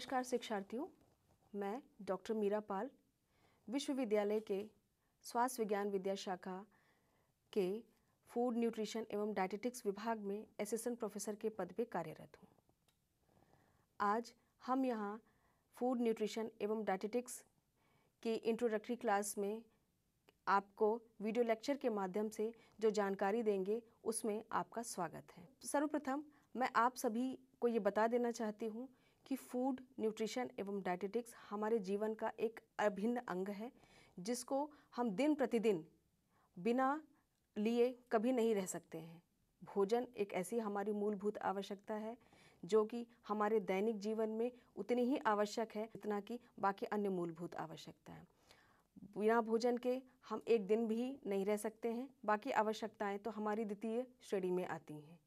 नमस्कार शिक्षार्थियों मैं डॉक्टर मीरा पाल विश्वविद्यालय के स्वास्थ्य विज्ञान विद्या शाखा के फूड न्यूट्रिशन एवं डायटेटिक्स विभाग में असिस्टेंट प्रोफेसर के पद पर कार्यरत हूँ आज हम यहाँ फूड न्यूट्रिशन एवं डायटेटिक्स की इंट्रोडक्टरी क्लास में आपको वीडियो लेक्चर के माध्यम से जो जानकारी देंगे उसमें आपका स्वागत है सर्वप्रथम मैं आप सभी को ये बता देना चाहती हूँ कि फूड न्यूट्रिशन एवं डाइटेटिक्स हमारे जीवन का एक अभिन्न अंग है जिसको हम दिन प्रतिदिन बिना लिए कभी नहीं रह सकते हैं भोजन एक ऐसी हमारी मूलभूत आवश्यकता है जो कि हमारे दैनिक जीवन में उतनी ही आवश्यक है इतना कि बाकी अन्य मूलभूत आवश्यकता है बिना भोजन के हम एक दिन भी नहीं रह सकते हैं बाकी आवश्यकताएं है तो हमारी द्वितीय श्रेणी में आती हैं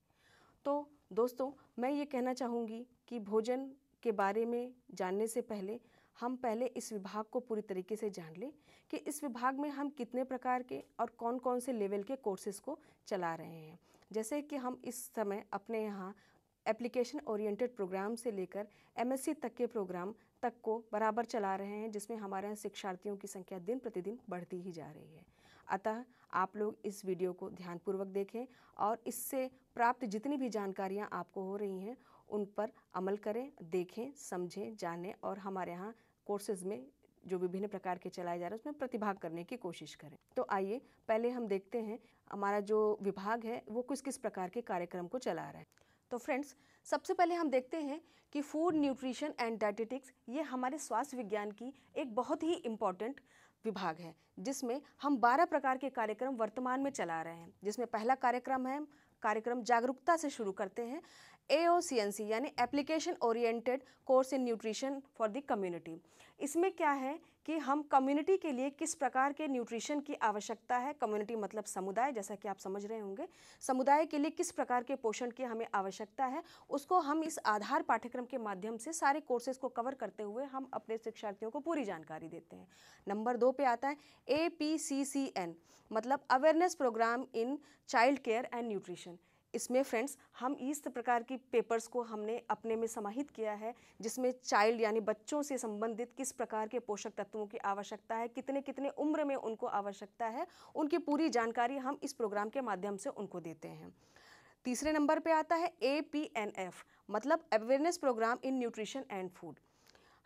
तो दोस्तों मैं ये कहना चाहूँगी कि भोजन के बारे में जानने से पहले हम पहले इस विभाग को पूरी तरीके से जान लें कि इस विभाग में हम कितने प्रकार के और कौन कौन से लेवल के कोर्सेज को चला रहे हैं जैसे कि हम इस समय अपने यहाँ एप्लीकेशन ओरिएंटेड प्रोग्राम से लेकर एमएससी तक के प्रोग्राम तक को बराबर चला रहे हैं जिसमें हमारे यहाँ शिक्षार्थियों की संख्या दिन प्रतिदिन बढ़ती ही जा रही है अतः आप लोग इस वीडियो को ध्यानपूर्वक देखें और इससे प्राप्त जितनी भी जानकारियाँ आपको हो रही हैं उन पर अमल करें देखें समझें जानें और हमारे यहाँ कोर्सेज़ में जो विभिन्न प्रकार के चलाए जा रहे हैं उसमें प्रतिभाग करने की कोशिश करें तो आइए पहले हम देखते हैं हमारा जो विभाग है वो किस किस प्रकार के कार्यक्रम को चला रहा है तो फ्रेंड्स सबसे पहले हम देखते हैं कि फूड न्यूट्रिशन एंड डाइटेटिक्स ये हमारे स्वास्थ्य विज्ञान की एक बहुत ही इम्पॉर्टेंट विभाग है जिसमें हम 12 प्रकार के कार्यक्रम वर्तमान में चला रहे हैं जिसमें पहला कार्यक्रम है कार्यक्रम जागरूकता से शुरू करते हैं ए यानी application oriented course in nutrition for the community इसमें क्या है कि हम कम्युनिटी के लिए किस प्रकार के न्यूट्रिशन की आवश्यकता है कम्युनिटी मतलब समुदाय जैसा कि आप समझ रहे होंगे समुदाय के लिए किस प्रकार के पोषण की हमें आवश्यकता है उसको हम इस आधार पाठ्यक्रम के माध्यम से सारे कोर्सेज को कवर करते हुए हम अपने शिक्षार्थियों को पूरी जानकारी देते हैं नंबर दो पे आता है A P C C N मतलब awareness program in child care and nutrition इसमें फ्रेंड्स हम इस प्रकार की पेपर्स को हमने अपने में समाहित किया है जिसमें चाइल्ड यानी बच्चों से संबंधित किस प्रकार के पोषक तत्वों की आवश्यकता है कितने कितने उम्र में उनको आवश्यकता है उनकी पूरी जानकारी हम इस प्रोग्राम के माध्यम से उनको देते हैं तीसरे नंबर पे आता है ए पी एन एफ मतलब awareness program in nutrition and food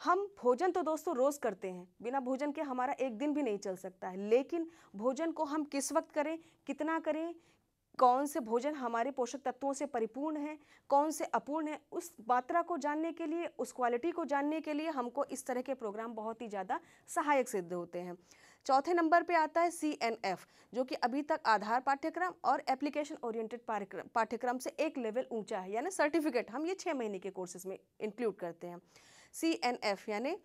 हम भोजन तो दोस्तों रोज़ करते हैं बिना भोजन के हमारा एक दिन भी नहीं चल सकता है लेकिन भोजन को हम किस वक्त करें कितना करें कौन से भोजन हमारे पोषक तत्वों से परिपूर्ण है कौन से अपूर्ण है उस मात्रा को जानने के लिए उस क्वालिटी को जानने के लिए हमको इस तरह के प्रोग्राम बहुत ही ज़्यादा सहायक सिद्ध होते हैं चौथे नंबर पे आता है सी एन एफ जो कि अभी तक आधार पाठ्यक्रम और एप्लीकेशन ओरिएंटेड पाठ्यक्रम से एक लेवल ऊंचा है यानी सर्टिफिकेट हम ये छः महीने के कोर्सेज में इंक्लूड करते हैं सी एन एफ यानी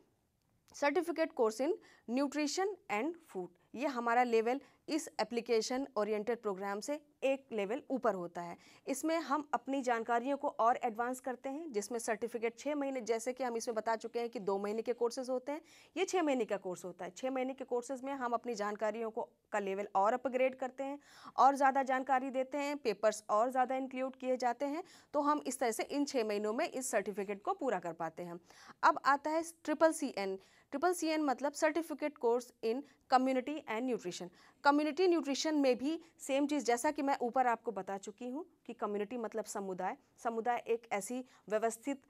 certificate course in nutrition and food ये हमारा लेवल इस एप्लीकेशन ओरिएंटेड प्रोग्राम से एक लेवल ऊपर होता है इसमें हम अपनी जानकारियों को और एडवांस करते हैं जिसमें सर्टिफिकेट छः महीने जैसे कि हम इसमें बता चुके हैं कि दो महीने के कोर्सेज होते हैं ये छः महीने का कोर्स होता है छः महीने के कोर्सेज में हम अपनी जानकारियों को का लेवल और अपग्रेड करते हैं और ज़्यादा जानकारी देते हैं पेपर्स और ज़्यादा इंक्लूड किए जाते हैं तो हम इस तरह से इन छः महीनों में इस सर्टिफिकेट को पूरा कर पाते हैं अब आता है triple C N triple C N मतलब certificate course in community and nutrition commu community nutrition में भी सेम चीज़ जैसा कि मैं ऊपर आपको बता चुकी हूँ कि कम्युनिटी मतलब समुदाय समुदाय एक ऐसी व्यवस्थित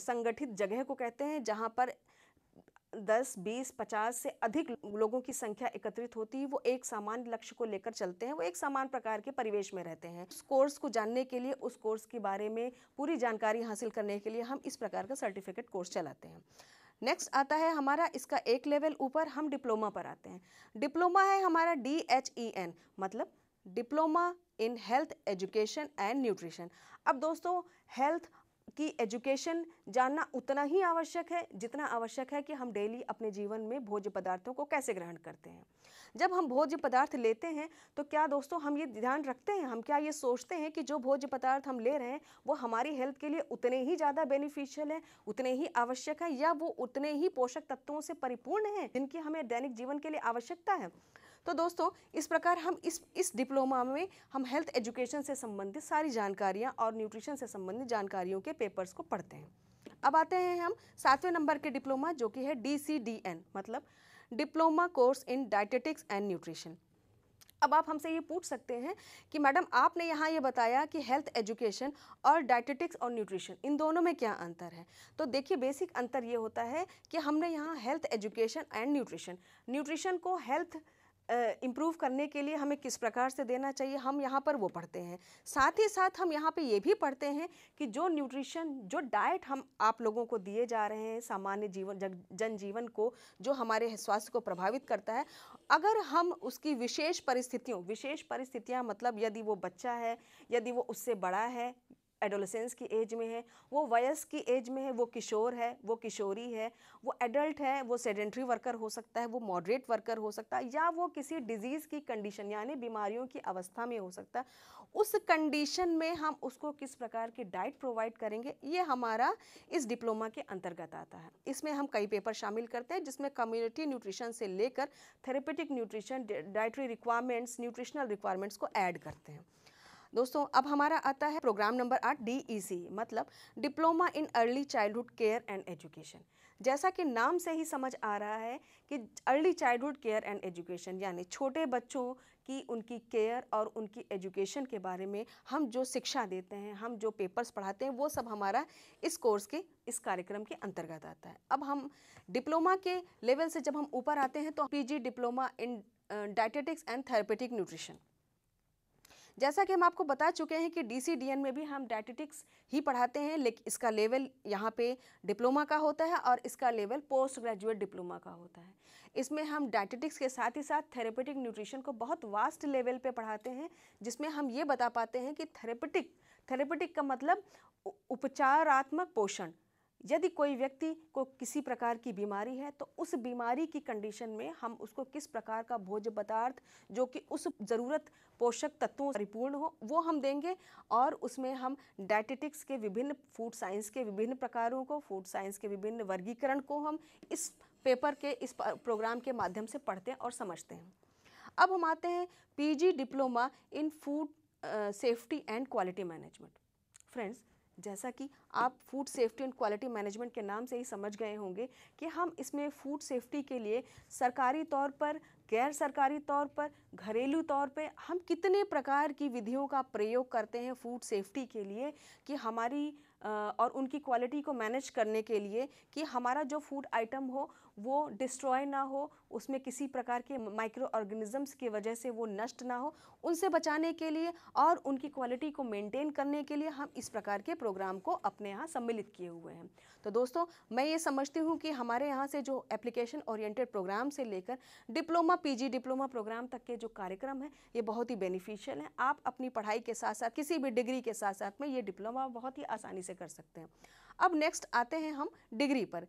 संगठित जगह को कहते हैं जहाँ पर दस बीस पचास से अधिक लोगों की संख्या एकत्रित होती है वो एक समान लक्ष्य को लेकर चलते हैं वो एक समान प्रकार के परिवेश में रहते हैं उस कोर्स को जानने के लिए उस कोर्स के बारे में पूरी जानकारी हासिल करने के लिए हम इस प्रकार का सर्टिफिकेट कोर्स चलाते हैं नेक्स्ट आता है हमारा इसका एक लेवल ऊपर हम डिप्लोमा पर आते हैं डिप्लोमा है हमारा डी एच ई एन मतलब diploma in health education and nutrition अब दोस्तों हेल्थ की एजुकेशन जानना उतना ही आवश्यक है जितना आवश्यक है कि हम डेली अपने जीवन में भोज्य पदार्थों को कैसे ग्रहण करते हैं जब हम भोज्य पदार्थ लेते हैं तो क्या दोस्तों हम ये ध्यान रखते हैं हम क्या ये सोचते हैं कि जो भोज्य पदार्थ हम ले रहे हैं वो हमारी हेल्थ के लिए उतने ही ज़्यादा बेनिफिशियल है उतने ही आवश्यक है या वो उतने ही पोषक तत्वों से परिपूर्ण हैं जिनकी हमें दैनिक जीवन के लिए आवश्यकता है तो दोस्तों इस प्रकार हम इस इस डिप्लोमा में हम हेल्थ एजुकेशन से संबंधित सारी जानकारियाँ और न्यूट्रिशन से संबंधित जानकारियों के पेपर्स को पढ़ते हैं अब आते हैं हम सातवें नंबर के डिप्लोमा जो कि है डी सी डी एन मतलब diploma course in dietetics and nutrition अब आप हमसे ये पूछ सकते हैं कि मैडम आपने यहाँ ये बताया कि हेल्थ एजुकेशन और डाइटेटिक्स और न्यूट्रिशन इन दोनों में क्या अंतर है तो देखिए बेसिक अंतर ये होता है कि हमने यहाँ health education and nutrition nutrition को हेल्थ इम्प्रूव करने के लिए हमें किस प्रकार से देना चाहिए हम यहाँ पर वो पढ़ते हैं साथ ही साथ हम यहाँ पे ये भी पढ़ते हैं कि जो न्यूट्रिशन जो डाइट हम आप लोगों को दिए जा रहे हैं सामान्य जीवन जग जनजीवन को जो हमारे स्वास्थ्य को प्रभावित करता है अगर हम उसकी विशेष परिस्थितियों विशेष परिस्थितियाँ मतलब यदि वो बच्चा है यदि वो उससे बड़ा है एडोलसेंस की एज में है वो वयस्क की एज में है वो किशोर है वो किशोरी है वो एडल्ट है वो सेडेंट्री वर्कर हो सकता है वो मॉडरेट वर्कर हो सकता है या वो किसी डिजीज़ की कंडीशन यानी बीमारियों की अवस्था में हो सकता है उस कंडीशन में हम उसको किस प्रकार की डाइट प्रोवाइड करेंगे ये हमारा इस डिप्लोमा के अंतर्गत आता है इसमें हम कई पेपर शामिल करते हैं जिसमें कम्युनिटी न्यूट्रिशन से लेकर therapeutic nutrition dietary requirements nutritional requirements को ऐड करते हैं दोस्तों अब हमारा आता है प्रोग्राम नंबर आठ डी e मतलब diploma in early childhood care and education जैसा कि नाम से ही समझ आ रहा है कि early childhood care and education यानी छोटे बच्चों की उनकी केयर और उनकी एजुकेशन के बारे में हम जो शिक्षा देते हैं हम जो पेपर्स पढ़ाते हैं वो सब हमारा इस कोर्स के इस कार्यक्रम के अंतर्गत आता है अब हम डिप्लोमा के लेवल से जब हम ऊपर आते हैं तो PG diploma in dietetics and therapeutic nutrition जैसा कि हम आपको बता चुके हैं कि डीसीडीएन में भी हम डायटेटिक्स ही पढ़ाते हैं लेकिन इसका लेवल यहाँ पे डिप्लोमा का होता है और इसका लेवल पोस्ट ग्रेजुएट डिप्लोमा का होता है इसमें हम डायटेटिक्स के साथ ही साथ थेरेपेटिक न्यूट्रिशन को बहुत वास्ट लेवल पे पढ़ाते हैं जिसमें हम ये बता पाते हैं कि थेरेपेटिक थेरेपेटिक का मतलब उपचारात्मक पोषण यदि कोई व्यक्ति को किसी प्रकार की बीमारी है तो उस बीमारी की कंडीशन में हम उसको किस प्रकार का भोज्य पदार्थ जो कि उस ज़रूरत पोषक तत्वों परिपूर्ण हो वो हम देंगे और उसमें हम डायटेटिक्स के विभिन्न फूड साइंस के विभिन्न प्रकारों को फूड साइंस के विभिन्न वर्गीकरण को हम इस पेपर के इस प्रोग्राम के माध्यम से पढ़ते हैं और समझते हैं अब हम आते हैं PG diploma in food safety and quality management friends जैसा कि आप food safety and quality management के नाम से ही समझ गए होंगे कि हम इसमें फूड सेफ्टी के लिए सरकारी तौर पर गैर सरकारी तौर पर घरेलू तौर पे हम कितने प्रकार की विधियों का प्रयोग करते हैं फूड सेफ्टी के लिए कि हमारी और उनकी क्वालिटी को मैनेज करने के लिए कि हमारा जो फूड आइटम हो वो डिस्ट्रॉय ना हो उसमें किसी प्रकार के माइक्रो ऑर्गेनिज़म्स की वजह से वो नष्ट ना हो उनसे बचाने के लिए और उनकी क्वालिटी को मेंटेन करने के लिए हम इस प्रकार के प्रोग्राम को अपने यहाँ सम्मिलित किए हुए हैं तो दोस्तों मैं ये समझती हूँ कि हमारे यहाँ से जो एप्लीकेशन ओरिएंटेड प्रोग्राम से लेकर डिप्लोमा पीजी डिप्लोमा प्रोग्राम तक के जो कार्यक्रम हैं ये बहुत ही बेनिफिशियल हैं आप अपनी पढ़ाई के साथ साथ किसी भी डिग्री के साथ साथ में ये डिप्लोमा बहुत ही आसानी से कर सकते हैं अब नेक्स्ट आते हैं हम डिग्री पर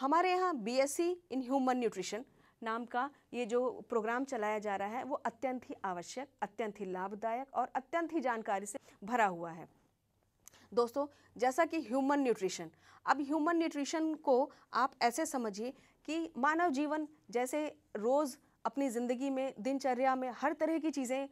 हमारे यहाँ बीएससी इन ह्यूमन न्यूट्रिशन नाम का ये जो प्रोग्राम चलाया जा रहा है वो अत्यंत ही आवश्यक अत्यंत ही लाभदायक और अत्यंत ही जानकारी से भरा हुआ है दोस्तों जैसा कि ह्यूमन न्यूट्रिशन अब ह्यूमन न्यूट्रिशन को आप ऐसे समझिए कि मानव जीवन जैसे रोज़ अपनी ज़िंदगी में दिनचर्या में हर तरह की चीज़ें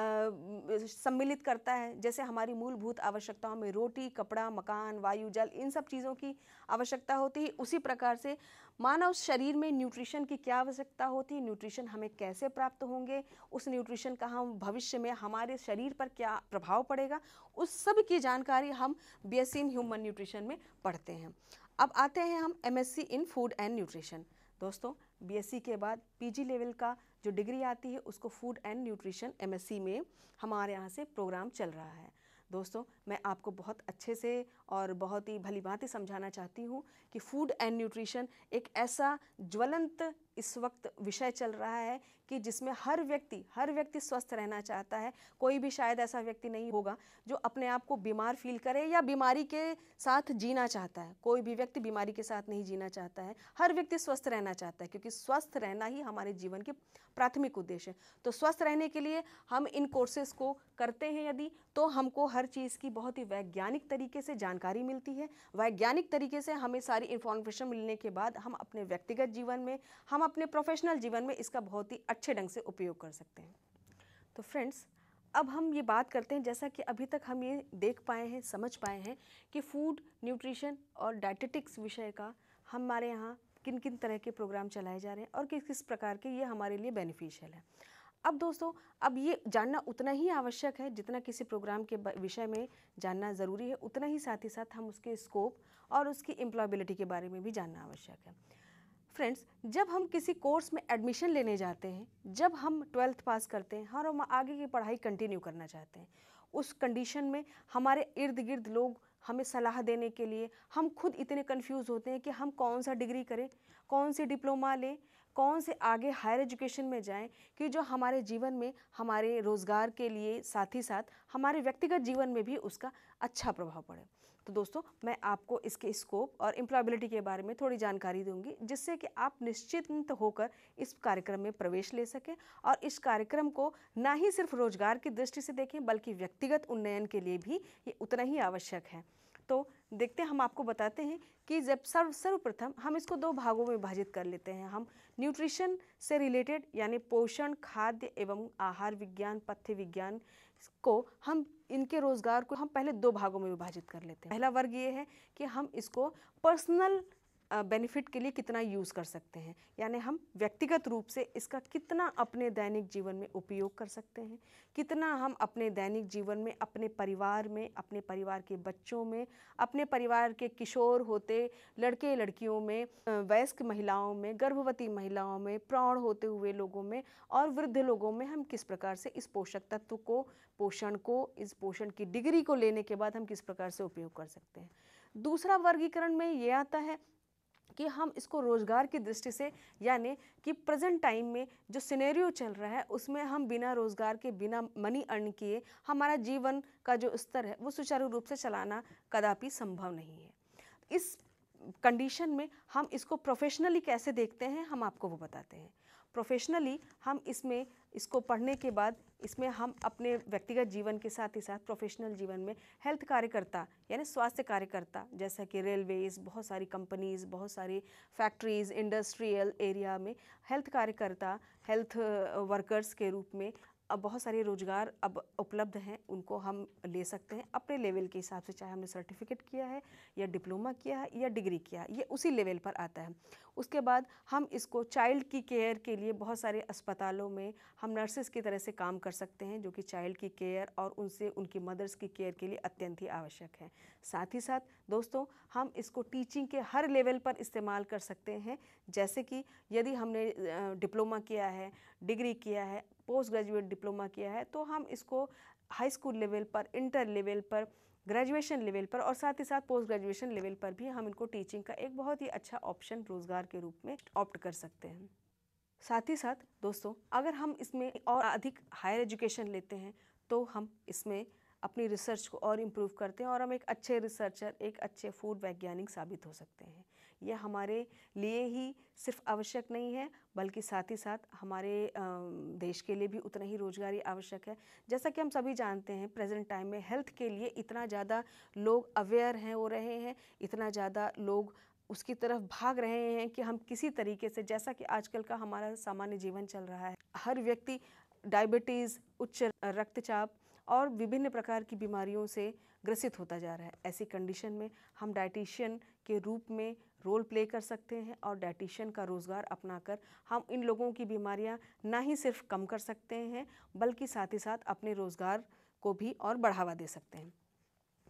सम्मिलित करता है जैसे हमारी मूलभूत आवश्यकताओं में रोटी कपड़ा मकान वायु जल इन सब चीज़ों की आवश्यकता होती है उसी प्रकार से मानव शरीर में न्यूट्रिशन की क्या आवश्यकता होती है न्यूट्रिशन हमें कैसे प्राप्त होंगे उस न्यूट्रिशन का हम भविष्य में हमारे शरीर पर क्या प्रभाव पड़ेगा उस सब की जानकारी हम B S in human nutrition में पढ़ते हैं अब आते हैं हम M S C in food and nutrition दोस्तों बीएससी के बाद पीजी लेवल का जो डिग्री आती है उसको फूड एंड न्यूट्रिशन एमएससी में हमारे यहाँ से प्रोग्राम चल रहा है दोस्तों मैं आपको बहुत अच्छे से और बहुत ही भली भांति समझाना चाहती हूँ कि फूड एंड न्यूट्रिशन एक ऐसा ज्वलंत इस वक्त विषय चल रहा है कि जिसमें हर व्यक्ति हर व्यक्ति स्वस्थ रहना चाहता है कोई भी शायद ऐसा व्यक्ति नहीं होगा जो अपने आप को बीमार फील करे या बीमारी के साथ जीना चाहता है कोई भी व्यक्ति बीमारी के साथ नहीं जीना चाहता है हर व्यक्ति स्वस्थ रहना चाहता है क्योंकि स्वस्थ रहना ही हमारे जीवन के प्राथमिक उद्देश्य है तो स्वस्थ रहने के लिए हम इन कोर्सेस को करते हैं यदि तो हमको हर चीज़ की बहुत ही वैज्ञानिक तरीके से जानकारी मिलती है वैज्ञानिक तरीके से हमें सारी इन्फॉर्मेशन मिलने के बाद हम अपने व्यक्तिगत जीवन में हम हम अपने प्रोफेशनल जीवन में इसका बहुत ही अच्छे ढंग से उपयोग कर सकते हैं तो फ्रेंड्स अब हम ये बात करते हैं जैसा कि अभी तक हम ये देख पाए हैं समझ पाए हैं कि फूड न्यूट्रिशन और डाइटेटिक्स विषय का हमारे यहाँ किन किन तरह के प्रोग्राम चलाए जा रहे हैं और किस किस प्रकार के ये हमारे लिए बेनिफिशियल है अब दोस्तों अब ये जानना उतना ही आवश्यक है जितना किसी प्रोग्राम के विषय में जानना ज़रूरी है उतना ही साथ ही साथ हम उसके स्कोप और उसकी एम्प्लॉयबिलिटी के बारे में भी जानना आवश्यक है फ्रेंड्स जब हम किसी कोर्स में एडमिशन लेने जाते हैं जब हम ट्वेल्थ पास करते हैं और हम आगे की पढ़ाई कंटिन्यू करना चाहते हैं उस कंडीशन में हमारे इर्द गिर्द लोग हमें सलाह देने के लिए हम खुद इतने कंफ्यूज होते हैं कि हम कौन सा डिग्री करें कौन से डिप्लोमा लें कौन से आगे हायर एजुकेशन में जाएं कि जो हमारे जीवन में हमारे रोज़गार के लिए साथ ही साथ हमारे व्यक्तिगत जीवन में भी उसका अच्छा प्रभाव पड़े तो दोस्तों मैं आपको इसके स्कोप और इम्प्लॉयबिलिटी के बारे में थोड़ी जानकारी दूंगी जिससे कि आप निश्चिंत होकर इस कार्यक्रम में प्रवेश ले सकें और इस कार्यक्रम को ना ही सिर्फ रोजगार की दृष्टि से देखें बल्कि व्यक्तिगत उन्नयन के लिए भी ये उतना ही आवश्यक है तो देखते हम आपको बताते हैं कि जब सर्व सर्वप्रथम हम इसको दो भागों में विभाजित कर लेते हैं हम न्यूट्रिशन से रिलेटेड यानी पोषण खाद्य एवं आहार विज्ञान पथ्य विज्ञान को हम इनके रोज़गार को हम पहले दो भागों में विभाजित कर लेते हैं पहला वर्ग ये है कि हम इसको पर्सनल बेनिफिट के लिए कितना यूज़ कर सकते हैं यानी हम व्यक्तिगत रूप से इसका कितना अपने दैनिक जीवन में उपयोग कर सकते हैं कितना हम अपने दैनिक जीवन में अपने परिवार में अपने परिवार के बच्चों में अपने परिवार के किशोर होते लड़के लड़कियों में वयस्क महिलाओं में गर्भवती महिलाओं में प्रौढ़ होते हुए लोगों में और वृद्ध लोगों में हम किस प्रकार से इस पोषक तत्व को पोषण को इस पोषण की डिग्री को लेने के बाद हम किस प्रकार से उपयोग कर सकते हैं दूसरा वर्गीकरण में ये आता है कि हम इसको रोज़गार की दृष्टि से यानी कि प्रेजेंट टाइम में जो सिनेरियो चल रहा है उसमें हम बिना रोज़गार के बिना मनी अर्न किए हमारा जीवन का जो स्तर है वो सुचारू रूप से चलाना कदापि संभव नहीं है इस कंडीशन में हम इसको प्रोफेशनली कैसे देखते हैं हम आपको वो बताते हैं प्रोफेशनली हम इसमें इसको पढ़ने के बाद इसमें हम अपने व्यक्तिगत जीवन के साथ ही साथ प्रोफेशनल जीवन में हेल्थ कार्यकर्ता यानी स्वास्थ्य कार्यकर्ता जैसा कि रेलवेज़ बहुत सारी कंपनीज़ बहुत सारी फैक्ट्रीज़ इंडस्ट्रियल एरिया में हेल्थ कार्यकर्ता हेल्थ वर्कर्स के रूप में अब बहुत सारे रोज़गार अब उपलब्ध हैं उनको हम ले सकते हैं अपने लेवल के हिसाब से चाहे हमने सर्टिफिकेट किया है या डिप्लोमा किया है या डिग्री किया है ये उसी लेवल पर आता है उसके बाद हम इसको चाइल्ड की केयर के लिए बहुत सारे अस्पतालों में हम नर्सेस की तरह से काम कर सकते हैं जो कि चाइल्ड की केयर और उनसे उनकी मदर्स की केयर के लिए अत्यंत ही आवश्यक है साथ ही साथ दोस्तों हम इसको टीचिंग के हर लेवल पर इस्तेमाल कर सकते हैं जैसे कि यदि हमने डिप्लोमा किया है डिग्री किया है पोस्ट ग्रेजुएट डिप्लोमा किया है तो हम इसको हाई स्कूल लेवल पर इंटर लेवल पर ग्रेजुएशन लेवल पर और साथ ही साथ पोस्ट ग्रेजुएशन लेवल पर भी हम इनको टीचिंग का एक बहुत ही अच्छा ऑप्शन रोज़गार के रूप में ऑप्ट कर सकते हैं साथ ही साथ दोस्तों अगर हम इसमें और अधिक हायर एजुकेशन लेते हैं तो हम इसमें अपनी रिसर्च को और इम्प्रूव करते हैं और हम एक अच्छे रिसर्चर एक अच्छे फूड वैज्ञानिक साबित हो सकते हैं यह हमारे लिए ही सिर्फ आवश्यक नहीं है बल्कि साथ ही साथ हमारे देश के लिए भी उतना ही रोजगारी आवश्यक है जैसा कि हम सभी जानते हैं प्रेजेंट टाइम में हेल्थ के लिए इतना ज़्यादा लोग अवेयर हैं हो रहे हैं इतना ज़्यादा लोग उसकी तरफ भाग रहे हैं कि हम किसी तरीके से जैसा कि आजकल का हमारा सामान्य जीवन चल रहा है हर व्यक्ति डायबिटीज़ उच्च रक्तचाप और विभिन्न प्रकार की बीमारियों से ग्रसित होता जा रहा है ऐसी कंडीशन में हम डाइटिशियन के रूप में रोल प्ले कर सकते हैं और डाइटिशियन का रोज़गार अपनाकर हम इन लोगों की बीमारियां ना ही सिर्फ कम कर सकते हैं बल्कि साथ ही साथ अपने रोज़गार को भी और बढ़ावा दे सकते हैं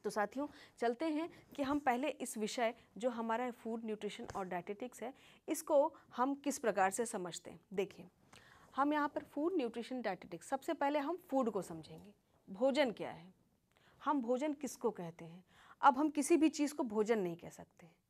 तो साथियों चलते हैं कि हम पहले इस विषय जो हमारा फूड न्यूट्रिशन और डाइटेटिक्स है इसको हम किस प्रकार से समझते हैं देखिए हम यहाँ पर फूड न्यूट्रिशन डाइटेटिक्स सबसे पहले हम फूड को समझेंगे भोजन क्या है हम भोजन किसको कहते हैं अब हम किसी भी चीज़ को भोजन नहीं कह सकते हैं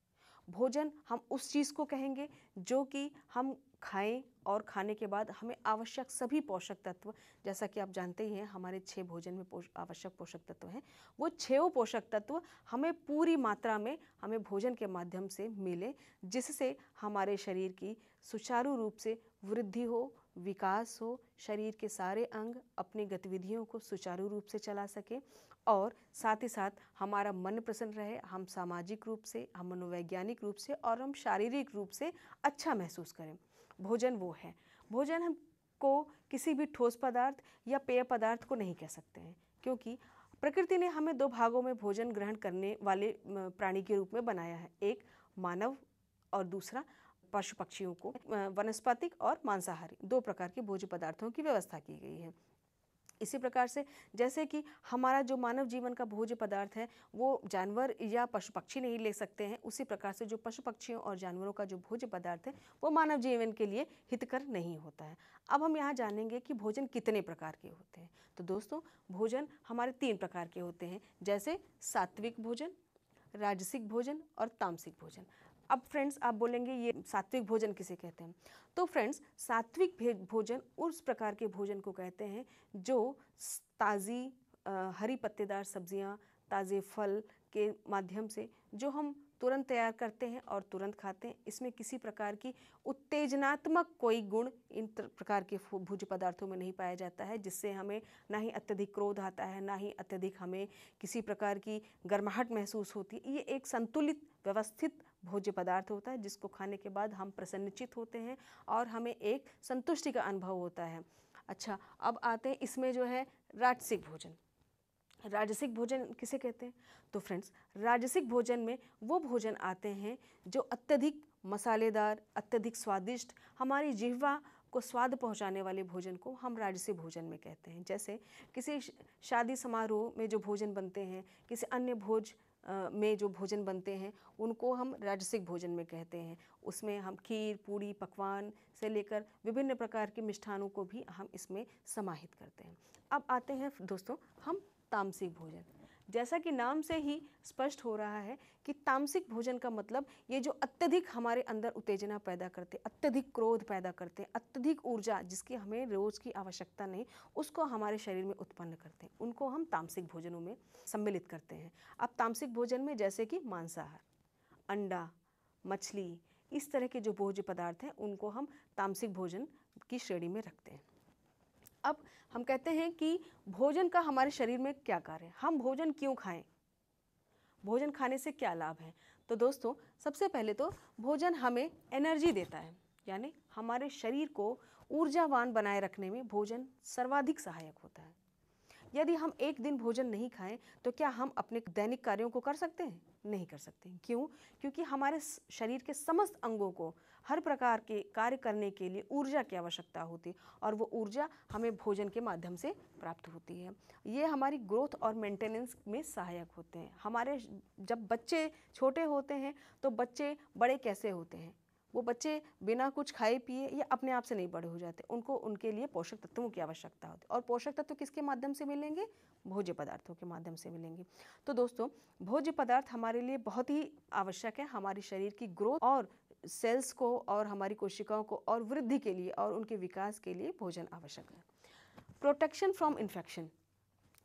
भोजन हम उस चीज़ को कहेंगे जो कि हम खाएं और खाने के बाद हमें आवश्यक सभी पोषक तत्व जैसा कि आप जानते ही हैं हमारे छः भोजन में पोष, आवश्यक पोषक तत्व हैं वो छो पोषक तत्व हमें पूरी मात्रा में हमें भोजन के माध्यम से मिले जिससे हमारे शरीर की सुचारू रूप से वृद्धि हो विकास हो शरीर के सारे अंग अपनी गतिविधियों को सुचारू रूप से चला सके और साथ ही साथ हमारा मन प्रसन्न रहे हम सामाजिक रूप से हम मनोवैज्ञानिक रूप से और हम शारीरिक रूप से अच्छा महसूस करें भोजन वो है भोजन हम को किसी भी ठोस पदार्थ या पेय पदार्थ को नहीं कह सकते हैं क्योंकि प्रकृति ने हमें दो भागों में भोजन ग्रहण करने वाले प्राणी के रूप में बनाया है एक मानव और दूसरा पशु पक्षियों को वनस्पतिक और मांसाहारी दो प्रकार के भोज्य पदार्थों की व्यवस्था की गई है इसी प्रकार से जैसे कि हमारा जो मानव जीवन का भोज्य पदार्थ है वो जानवर या पशु पक्षी नहीं ले सकते हैं उसी प्रकार से जो पशु पक्षियों और जानवरों का जो भोज्य पदार्थ है वो मानव जीवन के लिए हितकर नहीं होता है अब हम यहाँ जानेंगे कि भोजन कितने प्रकार के होते हैं तो दोस्तों भोजन हमारे तीन प्रकार के होते हैं जैसे सात्विक भोजन राजसिक भोजन और तामसिक भोजन अब फ्रेंड्स आप बोलेंगे ये सात्विक भोजन किसे कहते हैं तो फ्रेंड्स सात्विक भोजन उस प्रकार के भोजन को कहते हैं जो ताज़ी हरी पत्तेदार सब्जियां ताज़े फल के माध्यम से जो हम तुरंत तैयार करते हैं और तुरंत खाते हैं इसमें किसी प्रकार की उत्तेजनात्मक कोई गुण इन प्रकार के भोज्य पदार्थों में नहीं पाया जाता है जिससे हमें ना ही अत्यधिक क्रोध आता है ना ही अत्यधिक हमें किसी प्रकार की गर्माहट महसूस होती है ये एक संतुलित व्यवस्थित भोज्य पदार्थ होता है जिसको खाने के बाद हम प्रसन्नचित होते हैं और हमें एक संतुष्टि का अनुभव होता है अच्छा अब आते हैं इसमें जो है राजसिक भोजन राजसिक भोजन किसे कहते हैं तो फ्रेंड्स राजसिक भोजन में वो भोजन आते हैं जो अत्यधिक मसालेदार अत्यधिक स्वादिष्ट हमारी जिहवा को स्वाद पहुंचाने वाले भोजन को हम राजसिक भोजन में कहते हैं जैसे किसी शादी समारोह में जो भोजन बनते हैं किसी अन्य भोज में जो भोजन बनते हैं उनको हम राजसिक भोजन में कहते हैं उसमें हम खीर पूड़ी पकवान से लेकर विभिन्न प्रकार के मिष्ठानों को भी हम इसमें समाहित करते हैं अब आते हैं दोस्तों हम तामसिक भोजन जैसा कि नाम से ही स्पष्ट हो रहा है कि तामसिक भोजन का मतलब ये जो अत्यधिक हमारे अंदर उत्तेजना पैदा करते अत्यधिक क्रोध पैदा करते हैं अत्यधिक ऊर्जा जिसकी हमें रोज़ की आवश्यकता नहीं उसको हमारे शरीर में उत्पन्न करते हैं उनको हम तामसिक भोजनों में सम्मिलित करते हैं अब तामसिक भोजन में जैसे कि मांसाहार अंडा मछली इस तरह के जो भोज्य पदार्थ हैं उनको हम तामसिक भोजन की श्रेणी में रखते हैं अब हम कहते हैं कि भोजन का हमारे शरीर में क्या कार्य है हम भोजन क्यों खाएं भोजन खाने से क्या लाभ है तो दोस्तों सबसे पहले तो भोजन हमें एनर्जी देता है यानी हमारे शरीर को ऊर्जावान बनाए रखने में भोजन सर्वाधिक सहायक होता है यदि हम एक दिन भोजन नहीं खाएं तो क्या हम अपने दैनिक कार्यों को कर सकते हैं नहीं कर सकते हैं क्यों क्योंकि हमारे शरीर के समस्त अंगों को हर प्रकार के कार्य करने के लिए ऊर्जा की आवश्यकता होती है और वो ऊर्जा हमें भोजन के माध्यम से प्राप्त होती है ये हमारी ग्रोथ और मेंटेनेंस में सहायक होते हैं हमारे जब बच्चे छोटे होते हैं तो बच्चे बड़े कैसे होते हैं वो बच्चे बिना कुछ खाए पिए या अपने आप से नहीं बड़े हो जाते उनको उनके लिए पोषक तत्वों की आवश्यकता होती है और पोषक तत्व किसके माध्यम से मिलेंगे भोज्य पदार्थों के माध्यम से मिलेंगे तो दोस्तों भोज्य पदार्थ हमारे लिए बहुत ही आवश्यक है हमारे शरीर की ग्रोथ और सेल्स को और हमारी कोशिकाओं को और वृद्धि के लिए और उनके विकास के लिए भोजन आवश्यक है प्रोटेक्शन फ्रॉम इन्फेक्शन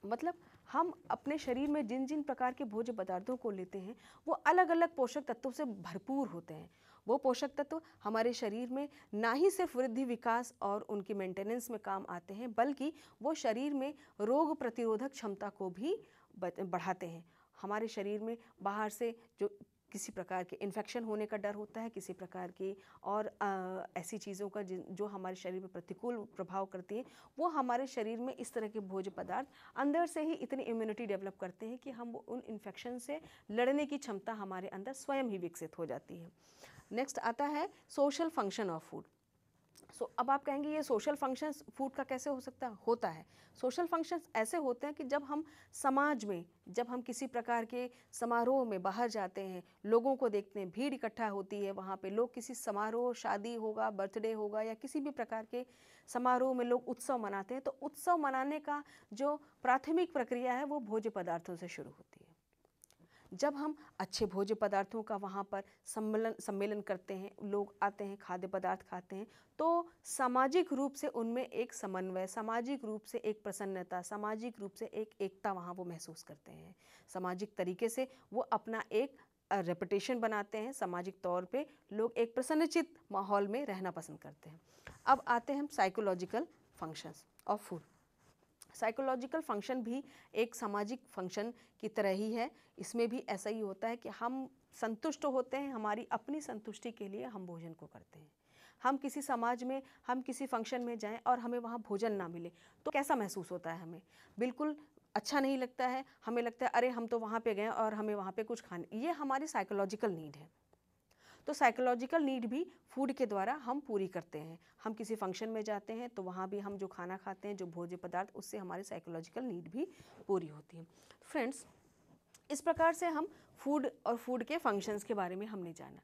मतलब हम अपने शरीर में जिन जिन प्रकार के भोज्य पदार्थों को लेते हैं वो अलग अलग पोषक तत्वों से भरपूर होते हैं वो पोषक तत्व हमारे शरीर में ना ही सिर्फ वृद्धि विकास और उनकी मेंटेनेंस में काम आते हैं बल्कि वो शरीर में रोग प्रतिरोधक क्षमता को भी बढ़ाते हैं हमारे शरीर में बाहर से जो किसी प्रकार के इन्फेक्शन होने का डर होता है किसी प्रकार की और आ, ऐसी चीज़ों का जो हमारे शरीर पर प्रतिकूल प्रभाव करती है वो हमारे शरीर में इस तरह के भोज्य पदार्थ अंदर से ही इतनी इम्यूनिटी डेवलप करते हैं कि हम उन इन्फेक्शन से लड़ने की क्षमता हमारे अंदर स्वयं ही विकसित हो जाती है नेक्स्ट आता है social function of food so अब आप कहेंगे ये सोशल फंक्शन फूड का कैसे हो सकता है होता है सोशल फंक्शंस ऐसे होते हैं कि जब हम समाज में जब हम किसी प्रकार के समारोह में बाहर जाते हैं लोगों को देखते हैं भीड़ इकट्ठा होती है वहाँ पे लोग किसी समारोह शादी होगा बर्थडे होगा या किसी भी प्रकार के समारोह में लोग उत्सव मनाते हैं तो उत्सव मनाने का जो प्राथमिक प्रक्रिया है वो भोज्य पदार्थों से शुरू होती है जब हम अच्छे भोज्य पदार्थों का वहाँ पर सम्मेलन सम्मेलन करते हैं लोग आते हैं खाद्य पदार्थ खाते हैं तो सामाजिक रूप से उनमें एक समन्वय सामाजिक रूप से एक प्रसन्नता सामाजिक रूप से एक एकता वहाँ वो महसूस करते हैं सामाजिक तरीके से वो अपना एक रेपुटेशन बनाते हैं सामाजिक तौर पे लोग एक प्रसन्नचित माहौल में रहना पसंद करते हैं अब आते हैं हम psychological functions of food psychological function भी एक सामाजिक फंक्शन की तरह ही है इसमें भी ऐसा ही होता है कि हम संतुष्ट होते हैं हमारी अपनी संतुष्टि के लिए हम भोजन को करते हैं हम किसी समाज में हम किसी फंक्शन में जाएं और हमें वहाँ भोजन ना मिले तो कैसा महसूस होता है हमें बिल्कुल अच्छा नहीं लगता है हमें लगता है अरे हम तो वहाँ पे गए और हमें वहाँ पे कुछ खाने ये हमारी साइकोलॉजिकल नीड है तो साइकोलॉजिकल नीड भी फूड के द्वारा हम पूरी करते हैं हम किसी फंक्शन में जाते हैं तो वहाँ भी हम जो खाना खाते हैं जो भोज्य पदार्थ उससे हमारी साइकोलॉजिकल नीड भी पूरी होती है फ्रेंड्स इस प्रकार से हम फूड और फूड के फंक्शंस के बारे में हमने जाना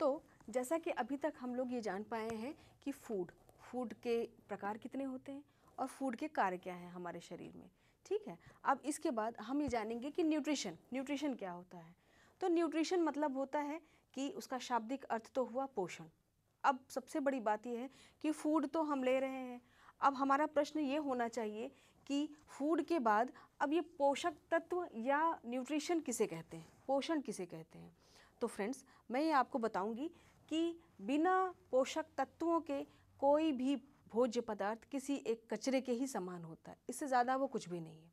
तो जैसा कि अभी तक हम लोग ये जान पाए हैं कि फूड फूड के प्रकार कितने होते हैं और फूड के कार्य क्या हैं हमारे शरीर में ठीक है अब इसके बाद हम ये जानेंगे कि न्यूट्रिशन न्यूट्रिशन क्या होता है तो न्यूट्रिशन मतलब होता है कि उसका शाब्दिक अर्थ तो हुआ पोषण अब सबसे बड़ी बात यह है कि फूड तो हम ले रहे हैं अब हमारा प्रश्न ये होना चाहिए कि फूड के बाद अब ये पोषक तत्व या न्यूट्रिशन किसे कहते हैं पोषण किसे कहते हैं तो फ्रेंड्स मैं ये आपको बताऊंगी कि बिना पोषक तत्वों के कोई भी भोज्य पदार्थ किसी एक कचरे के ही समान होता है इससे ज़्यादा वो कुछ भी नहीं है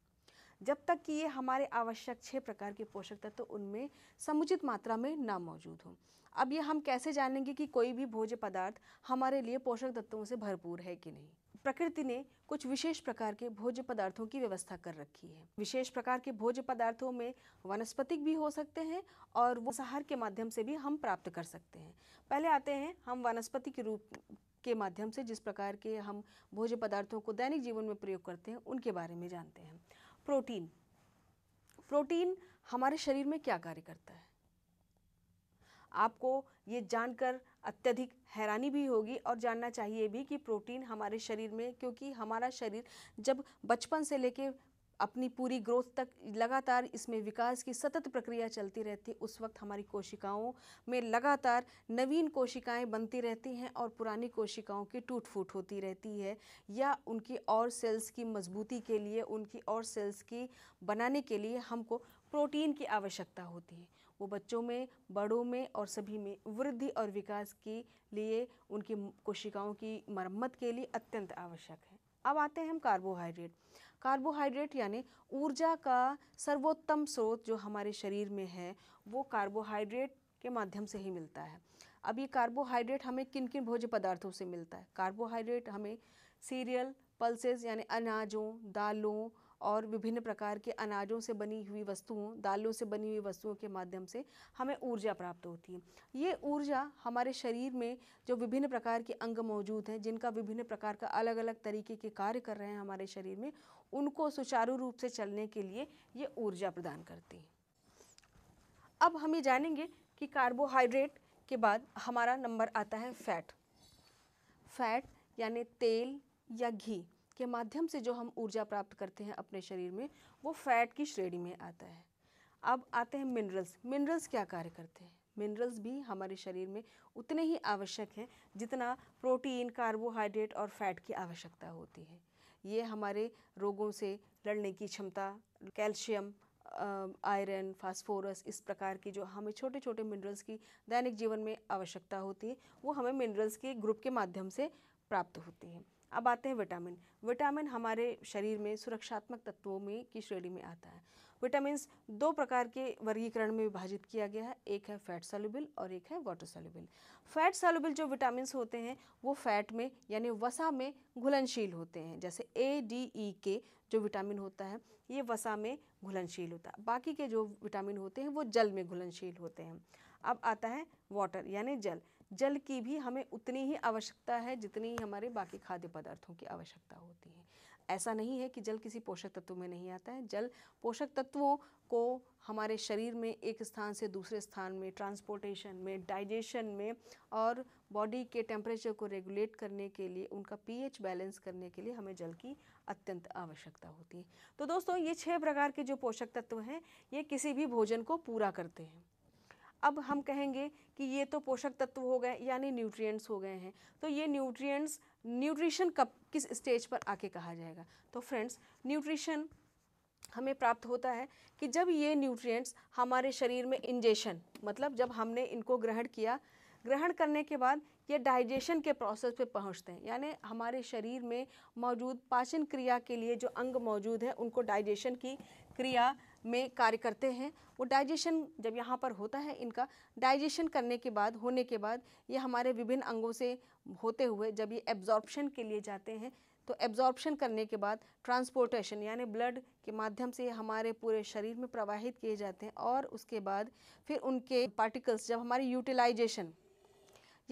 जब तक कि ये हमारे आवश्यक छः प्रकार के पोषक तत्व तो उनमें समुचित मात्रा में ना मौजूद हो अब ये हम कैसे जानेंगे कि कोई भी भोज्य पदार्थ हमारे लिए पोषक तत्वों से भरपूर है कि नहीं प्रकृति ने कुछ विशेष प्रकार के भोज्य पदार्थों की व्यवस्था कर रखी है विशेष प्रकार के भोज्य पदार्थों में वनस्पतिक भी हो सकते हैं और वो सहार के माध्यम से भी हम प्राप्त कर सकते हैं पहले आते हैं हम वनस्पति के रूप के माध्यम से जिस प्रकार के हम भोज्य पदार्थों को दैनिक जीवन में प्रयोग करते हैं उनके बारे में जानते हैं प्रोटीन प्रोटीन हमारे शरीर में क्या कार्य करता है आपको ये जानकर अत्यधिक हैरानी भी होगी और जानना चाहिए भी कि प्रोटीन हमारे शरीर में क्योंकि हमारा शरीर जब बचपन से लेके अपनी पूरी ग्रोथ तक लगातार इसमें विकास की सतत प्रक्रिया चलती रहती है उस वक्त हमारी कोशिकाओं में लगातार नवीन कोशिकाएं बनती रहती हैं और पुरानी कोशिकाओं की टूट फूट होती रहती है या उनकी और सेल्स की मजबूती के लिए उनकी और सेल्स की बनाने के लिए हमको प्रोटीन की आवश्यकता होती है वो बच्चों में बड़ों में और सभी में वृद्धि और विकास के लिए उनकी कोशिकाओं की मरम्मत के लिए अत्यंत आवश्यक है अब आते हैं हम कार्बोहाइड्रेट कार्बोहाइड्रेट यानी ऊर्जा का सर्वोत्तम स्रोत जो हमारे शरीर में है वो कार्बोहाइड्रेट के माध्यम से ही मिलता है अब ये कार्बोहाइड्रेट हमें किन किन भोज्य पदार्थों से मिलता है कार्बोहाइड्रेट हमें सीरियल पल्सेस यानी अनाजों दालों और विभिन्न प्रकार के अनाजों से बनी हुई वस्तुओं दालों से बनी हुई वस्तुओं के माध्यम से हमें ऊर्जा प्राप्त होती है ये ऊर्जा हमारे शरीर में जो विभिन्न प्रकार के अंग मौजूद हैं जिनका विभिन्न प्रकार का अलग अलग तरीके के कार्य कर रहे हैं हमारे शरीर में उनको सुचारू रूप से चलने के लिए ये ऊर्जा प्रदान करती है अब हम ये जानेंगे कि कार्बोहाइड्रेट के बाद हमारा नंबर आता है फैट फैट यानी तेल या घी के माध्यम से जो हम ऊर्जा प्राप्त करते हैं अपने शरीर में वो फैट की श्रेणी में आता है अब आते हैं मिनरल्स मिनरल्स क्या कार्य करते हैं मिनरल्स भी हमारे शरीर में उतने ही आवश्यक हैं जितना प्रोटीन कार्बोहाइड्रेट और फैट की आवश्यकता होती है ये हमारे रोगों से लड़ने की क्षमता कैल्शियम आयरन फास्फोरस इस प्रकार की जो हमें छोटे छोटे मिनरल्स की दैनिक जीवन में आवश्यकता होती है वो हमें मिनरल्स के ग्रुप के माध्यम से प्राप्त होती है अब आते हैं विटामिन विटामिन हमारे शरीर में सुरक्षात्मक तत्वों में की श्रेणी में आता है विटामिन दो प्रकार के वर्गीकरण में विभाजित किया गया है एक है फैट सॉल्युबल और एक है वाटर सेलुबिल फैट सॉल्युबल जो विटामिन होते हैं वो फैट में यानी वसा में घुलनशील होते हैं जैसे ए डी ई के जो विटामिन होता है ये वसा में घुलनशील होता है बाकी के जो विटामिन होते हैं वो जल में घुलनशील होते हैं अब आता है वाटर यानी जल जल की भी हमें उतनी ही आवश्यकता है जितनी हमारे बाकी खाद्य पदार्थों की आवश्यकता होती है ऐसा नहीं है कि जल किसी पोषक तत्व में नहीं आता है जल पोषक तत्वों को हमारे शरीर में एक स्थान से दूसरे स्थान में ट्रांसपोर्टेशन में डाइजेशन में और बॉडी के टेम्परेचर को रेगुलेट करने के लिए उनका पीएच बैलेंस करने के लिए हमें जल की अत्यंत आवश्यकता होती है तो दोस्तों ये छः प्रकार के जो पोषक तत्व हैं ये किसी भी भोजन को पूरा करते हैं अब हम कहेंगे कि ये तो पोषक तत्व हो गए यानी न्यूट्रिएंट्स हो गए हैं तो ये न्यूट्रिएंट्स न्यूट्रिशन कब किस स्टेज पर आके कहा जाएगा तो फ्रेंड्स न्यूट्रिशन हमें प्राप्त होता है कि जब ये न्यूट्रिएंट्स हमारे शरीर में इंजेशन मतलब जब हमने इनको ग्रहण किया ग्रहण करने के बाद ये डाइजेशन के प्रोसेस पे पहुंचते हैं यानी हमारे शरीर में मौजूद पाचन क्रिया के लिए जो अंग मौजूद हैं उनको डाइजेशन की क्रिया में कार्य करते हैं वो डाइजेशन जब यहाँ पर होता है इनका डाइजेशन करने के बाद होने के बाद ये हमारे विभिन्न अंगों से होते हुए जब ये एब्जॉर्प्शन के लिए जाते हैं तो एब्जॉर्प्शन करने के बाद ट्रांसपोर्टेशन यानी ब्लड के माध्यम से हमारे पूरे शरीर में प्रवाहित किए जाते हैं और उसके बाद फिर उनके पार्टिकल्स जब हमारी यूटिलाइजेशन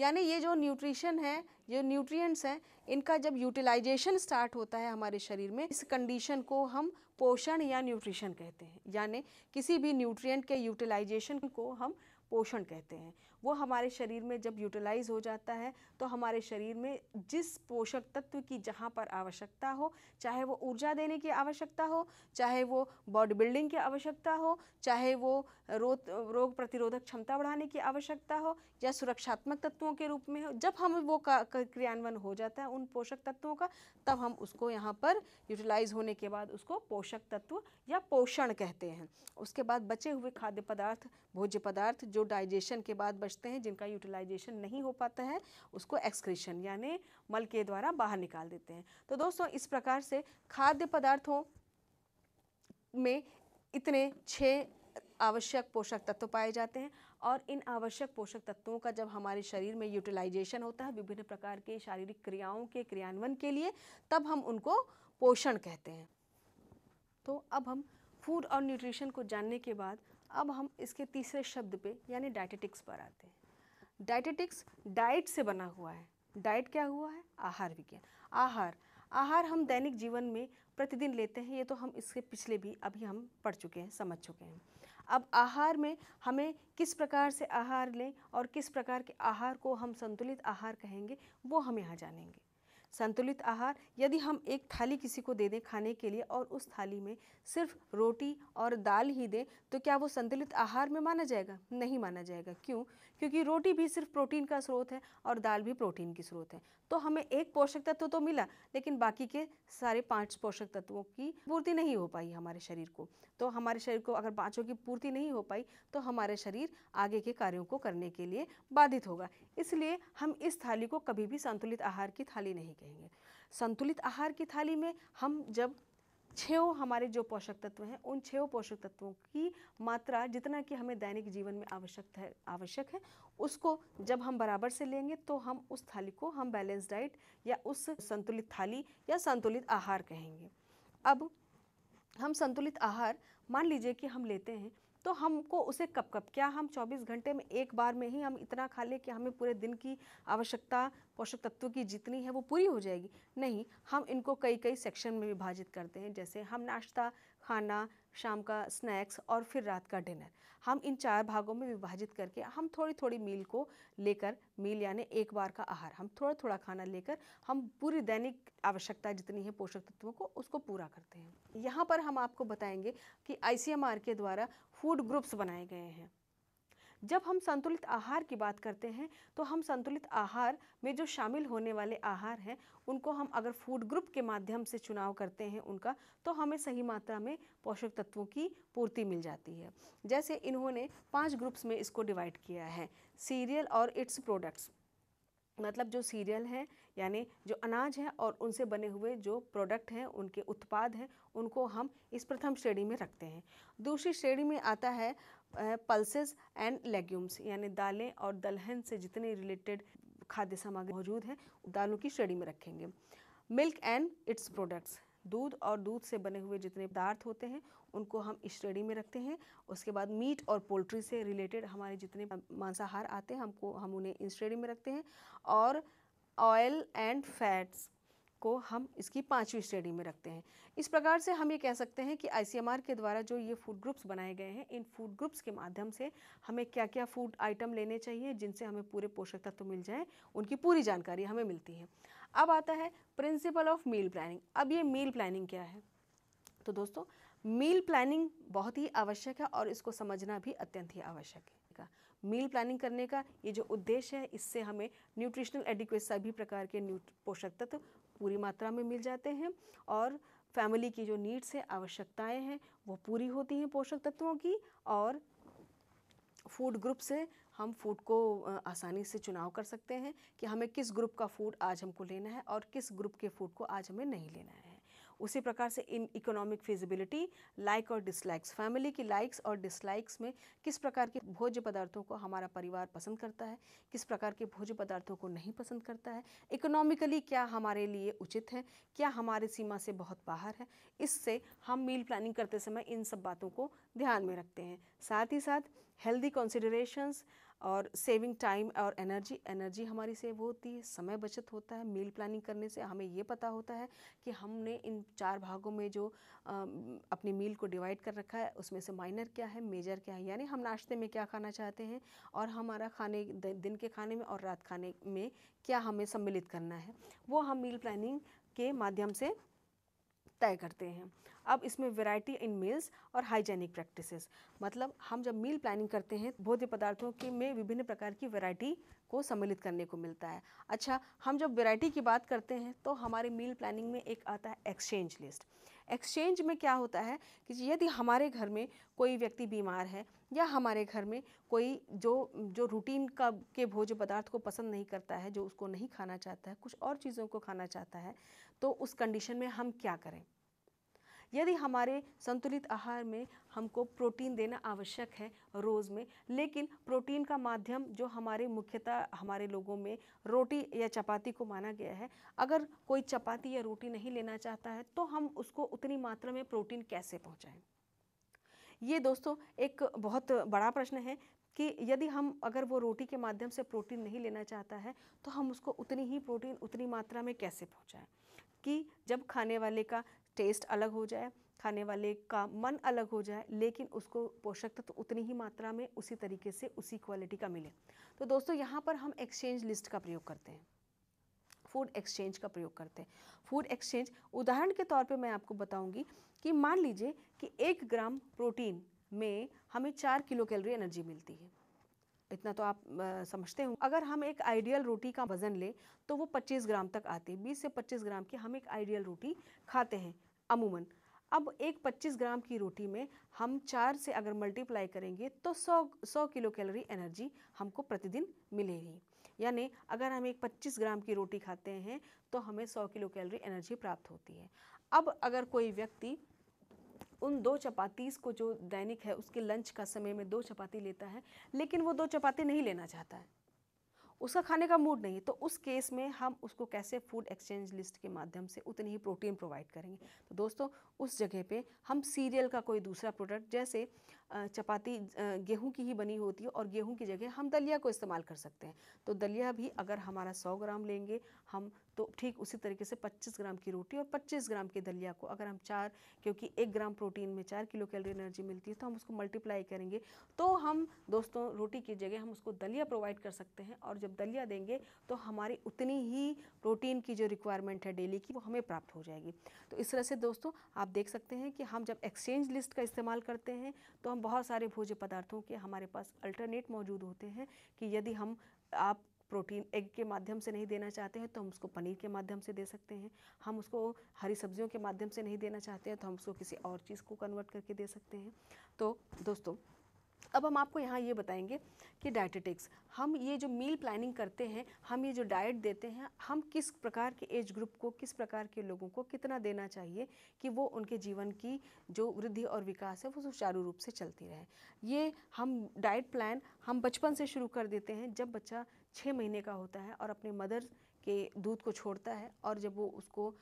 यानी ये जो न्यूट्रिशन है जो न्यूट्रिएंट्स हैं इनका जब यूटिलाइजेशन स्टार्ट होता है हमारे शरीर में इस कंडीशन को हम पोषण या न्यूट्रिशन कहते हैं यानी किसी भी न्यूट्रिएंट के यूटिलाइजेशन को हम पोषण कहते हैं वो हमारे शरीर में जब यूटिलाइज़ हो जाता है तो हमारे शरीर में जिस पोषक तत्व की जहाँ पर आवश्यकता हो चाहे वो ऊर्जा देने की आवश्यकता हो चाहे वो बॉडी बिल्डिंग की आवश्यकता हो चाहे वो रोग रोग प्रतिरोधक क्षमता बढ़ाने की आवश्यकता हो या सुरक्षात्मक तत्वों के रूप में हो जब हम वो क्रियान्वयन हो जाता है उन पोषक तत्वों का तब हम उसको यहाँ पर यूटिलाइज़ होने के बाद उसको पोषक तत्व या पोषण कहते हैं उसके बाद बचे हुए खाद्य पदार्थ भोज्य पदार्थ जो डाइजेशन के बाद बचते हैं जिनका यूटिलाइजेशन नहीं हो पाता है उसको एक्सक्रीशन यानी मल के द्वारा बाहर निकाल देते हैं तो दोस्तों इस प्रकार से खाद्य पदार्थों में इतने छः आवश्यक पोषक तत्व पाए जाते हैं और इन आवश्यक पोषक तत्वों का जब हमारे शरीर में यूटिलाइजेशन होता है विभिन्न प्रकार के शारीरिक क्रियाओं के क्रियान्वयन के लिए तब हम उनको पोषण कहते हैं तो अब हम फूड और न्यूट्रिशन को जानने के बाद अब हम इसके तीसरे शब्द पे यानी डायटेटिक्स पर आते हैं डायटेटिक्स डाइट से बना हुआ है डाइट क्या हुआ है आहार विज्ञान आहार आहार हम दैनिक जीवन में प्रतिदिन लेते हैं ये तो हम इसके पिछले भी अभी हम पढ़ चुके हैं समझ चुके हैं अब आहार में हमें किस प्रकार से आहार लें और किस प्रकार के आहार को हम संतुलित आहार कहेंगे वो हम यहाँ जानेंगे संतुलित आहार यदि हम एक थाली किसी को दे दें खाने के लिए और उस थाली में सिर्फ रोटी और दाल ही दें तो क्या वो संतुलित आहार में माना जाएगा नहीं माना जाएगा क्यों क्योंकि रोटी भी सिर्फ प्रोटीन का स्रोत है और दाल भी प्रोटीन की स्रोत है तो हमें एक पोषक तत्व तो मिला लेकिन बाकी के सारे पाँच पोषक तत्वों की पूर्ति नहीं हो पाई हमारे शरीर को तो हमारे शरीर को अगर पाँचों की पूर्ति नहीं हो पाई तो हमारे शरीर आगे के कार्यों को करने के लिए बाधित होगा इसलिए हम इस थाली को कभी भी संतुलित आहार की थाली नहीं कहेंगे संतुलित आहार की थाली में हम जब छः हमारे जो पोषक तत्व हैं उन छः पोषक तत्वों की मात्रा जितना कि हमें दैनिक जीवन में आवश्यक है आवश्यक है उसको जब हम बराबर से लेंगे तो हम उस थाली को हम बैलेंस डाइट या उस संतुलित थाली या संतुलित आहार कहेंगे अब हम संतुलित आहार मान लीजिए कि हम लेते हैं तो हमको उसे कब कब क्या हम 24 घंटे में एक बार में ही हम इतना खा लें कि हमें पूरे दिन की आवश्यकता पोषक तत्व की जितनी है वो पूरी हो जाएगी नहीं हम इनको कई कई सेक्शन में विभाजित करते हैं जैसे हम नाश्ता खाना शाम का स्नैक्स और फिर रात का डिनर हम इन चार भागों में विभाजित करके हम थोड़ी थोड़ी मील को लेकर मील यानी एक बार का आहार हम थोड़ा थोड़ा खाना लेकर हम पूरी दैनिक आवश्यकता जितनी है पोषक तत्वों को उसको पूरा करते हैं यहाँ पर हम आपको बताएंगे कि आई के द्वारा फूड ग्रुप्स बनाए गए हैं जब हम संतुलित आहार की बात करते हैं तो हम संतुलित आहार में जो शामिल होने वाले आहार हैं उनको हम अगर फूड ग्रुप के माध्यम से चुनाव करते हैं उनका तो हमें सही मात्रा में पोषक तत्वों की पूर्ति मिल जाती है जैसे इन्होंने पाँच ग्रुप्स में इसको डिवाइड किया है सीरियल और इट्स प्रोडक्ट्स मतलब जो सीरियल हैं यानी जो अनाज हैं और उनसे बने हुए जो प्रोडक्ट हैं उनके उत्पाद हैं उनको हम इस प्रथम श्रेणी में रखते हैं दूसरी श्रेणी में आता है पल्सेस एंड लेग्यूम्स यानी दालें और दलहन से जितने रिलेटेड खाद्य सामग्री मौजूद हैं दालों की श्रेणी में रखेंगे मिल्क एंड इट्स प्रोडक्ट्स दूध और दूध से बने हुए जितने पदार्थ होते हैं उनको हम इस श्रेणी में रखते हैं उसके बाद मीट और पोल्ट्री से रिलेटेड हमारे जितने मांसाहार आते हैं हमको हम उन्हें इस श्रेणी में रखते हैं और ऑयल एंड फैट्स को हम इसकी पाँचवीं श्रेणी में रखते हैं इस प्रकार से हम ये कह सकते हैं कि आईसीएमआर के द्वारा जो ये फूड ग्रुप्स बनाए गए हैं इन फूड ग्रुप्स के माध्यम से हमें क्या क्या फूड आइटम लेने चाहिए जिनसे हमें पूरे पोषक तत्व तो मिल जाएँ उनकी पूरी जानकारी हमें मिलती है अब आता है प्रिंसिपल ऑफ मील प्लानिंग अब ये मील प्लानिंग क्या है तो दोस्तों मील प्लानिंग बहुत ही आवश्यक है और इसको समझना भी अत्यंत ही आवश्यक है मील प्लानिंग करने का ये जो उद्देश्य है इससे हमें न्यूट्रिशनल एडिक्वेट सभी प्रकार के पोषक तत्व पूरी मात्रा में मिल जाते हैं और फैमिली की जो नीड्स है आवश्यकताएं हैं वो पूरी होती हैं पोषक तत्वों की और फूड ग्रुप से हम फूड को आसानी से चुनाव कर सकते हैं कि हमें किस ग्रुप का फूड आज हमको लेना है और किस ग्रुप के फूड को आज हमें नहीं लेना है उसी प्रकार से इन इकोनॉमिक फिजिबिलिटी लाइक और डिसलाइक्स फैमिली की लाइक्स और डिसलाइक्स में किस प्रकार के भोज्य पदार्थों को हमारा परिवार पसंद करता है किस प्रकार के भोज्य पदार्थों को नहीं पसंद करता है इकोनॉमिकली क्या हमारे लिए उचित है क्या हमारे सीमा से बहुत बाहर है इससे हम मील प्लानिंग करते समय इन सब बातों को ध्यान में रखते हैं साथ ही साथ हेल्दी कंसिडरेशंस और सेविंग टाइम और एनर्जी एनर्जी हमारी सेव होती है समय बचत होता है मील प्लानिंग करने से हमें ये पता होता है कि हमने इन चार भागों में जो आ, अपनी मील को डिवाइड कर रखा है उसमें से माइनर क्या है मेजर क्या है यानी हम नाश्ते में क्या खाना चाहते हैं और हमारा खाने दिन के खाने में और रात खाने में क्या हमें सम्मिलित करना है वो हम मील प्लानिंग के माध्यम से तय करते हैं अब इसमें वैरायटी इन मील्स और हाइजेनिक प्रैक्टिसेस मतलब हम जब मील प्लानिंग करते हैं भोज्य पदार्थों के में विभिन्न प्रकार की वैरायटी को सम्मिलित करने को मिलता है अच्छा हम जब वैरायटी की बात करते हैं तो हमारे मील प्लानिंग में एक आता है एक्सचेंज लिस्ट एक्सचेंज में क्या होता है कि यदि हमारे घर में कोई व्यक्ति बीमार है या हमारे घर में कोई जो जो रूटीन का के भोज्य पदार्थ को पसंद नहीं करता है जो उसको नहीं खाना चाहता है कुछ और चीज़ों को खाना चाहता है तो उस कंडीशन में हम क्या करें यदि हमारे संतुलित आहार में हमको प्रोटीन देना आवश्यक है रोज़ में लेकिन प्रोटीन का माध्यम जो हमारे मुख्यतः हमारे लोगों में रोटी या चपाती को माना गया है अगर कोई चपाती या रोटी नहीं लेना चाहता है तो हम उसको उतनी मात्रा में प्रोटीन कैसे पहुँचाएँ ये दोस्तों एक बहुत बड़ा प्रश्न है कि यदि हम अगर वो रोटी के माध्यम से प्रोटीन नहीं लेना चाहता है तो हम उसको उतनी ही प्रोटीन उतनी मात्रा में कैसे पहुँचाएँ कि जब खाने वाले का टेस्ट अलग हो जाए खाने वाले का मन अलग हो जाए लेकिन उसको पोषक तत्व तो उतनी ही मात्रा में उसी तरीके से उसी क्वालिटी का मिले तो दोस्तों यहाँ पर हम एक्सचेंज लिस्ट का प्रयोग करते हैं फूड एक्सचेंज का प्रयोग करते हैं फूड एक्सचेंज उदाहरण के तौर पे मैं आपको बताऊंगी कि मान लीजिए कि एक ग्राम प्रोटीन में हमें चार किलो कैलोरी एनर्जी मिलती है इतना तो आप आ, समझते हो अगर हम एक आइडियल रोटी का वज़न लें तो वो 25 ग्राम तक आती है 20 से 25 ग्राम की हम एक आइडियल रोटी खाते हैं अमूमन अब एक 25 ग्राम की रोटी में हम चार से अगर मल्टीप्लाई करेंगे तो 100 100 किलो कैलोरी एनर्जी हमको प्रतिदिन मिलेगी यानी अगर हम एक 25 ग्राम की रोटी खाते हैं तो हमें 100 किलो कैलोरी एनर्जी प्राप्त होती है अब अगर कोई व्यक्ति उन दो चपातीस को जो दैनिक है उसके लंच का समय में दो चपाती लेता है लेकिन वो दो चपाती नहीं लेना चाहता है उसका खाने का मूड नहीं तो उस केस में हम उसको कैसे फूड एक्सचेंज लिस्ट के माध्यम से उतनी ही प्रोटीन प्रोवाइड करेंगे तो दोस्तों उस जगह पे हम सीरियल का कोई दूसरा प्रोडक्ट जैसे चपाती गेहूं की ही बनी होती है और गेहूं की जगह हम दलिया को इस्तेमाल कर सकते हैं तो दलिया भी अगर हमारा 100 ग्राम लेंगे हम तो ठीक उसी तरीके से 25 ग्राम की रोटी और 25 ग्राम के दलिया को अगर हम चार क्योंकि एक ग्राम प्रोटीन में चार किलो कैलोरी एनर्जी मिलती है तो हम उसको मल्टीप्लाई करेंगे तो हम दोस्तों रोटी की जगह हम उसको दलिया प्रोवाइड कर सकते हैं और जब दलिया देंगे तो हमारी उतनी ही प्रोटीन की जो रिक्वायरमेंट है डेली की वो हमें प्राप्त हो जाएगी तो इस तरह से दोस्तों आप देख सकते हैं कि हम जब एक्सचेंज लिस्ट का इस्तेमाल करते हैं तो हम हम बहुत सारे भोज्य पदार्थों के हमारे पास अल्टरनेट मौजूद होते हैं कि यदि हम आप प्रोटीन एग के माध्यम से नहीं देना चाहते हैं तो हम उसको पनीर के माध्यम से दे सकते हैं हम उसको हरी सब्जियों के माध्यम से नहीं देना चाहते हैं तो हम उसको किसी और चीज़ को कन्वर्ट करके दे सकते हैं तो दोस्तों अब हम आपको यहाँ ये बताएंगे कि डायटेटिक्स हम ये जो मील प्लानिंग करते हैं हम ये जो डाइट देते हैं हम किस प्रकार के एज ग्रुप को किस प्रकार के लोगों को कितना देना चाहिए कि वो उनके जीवन की जो वृद्धि और विकास है वो सुचारू रूप से चलती रहे ये हम डाइट प्लान हम बचपन से शुरू कर देते हैं जब बच्चा छः महीने का होता है और अपने मदर के दूध को छोड़ता है और जब वो उसको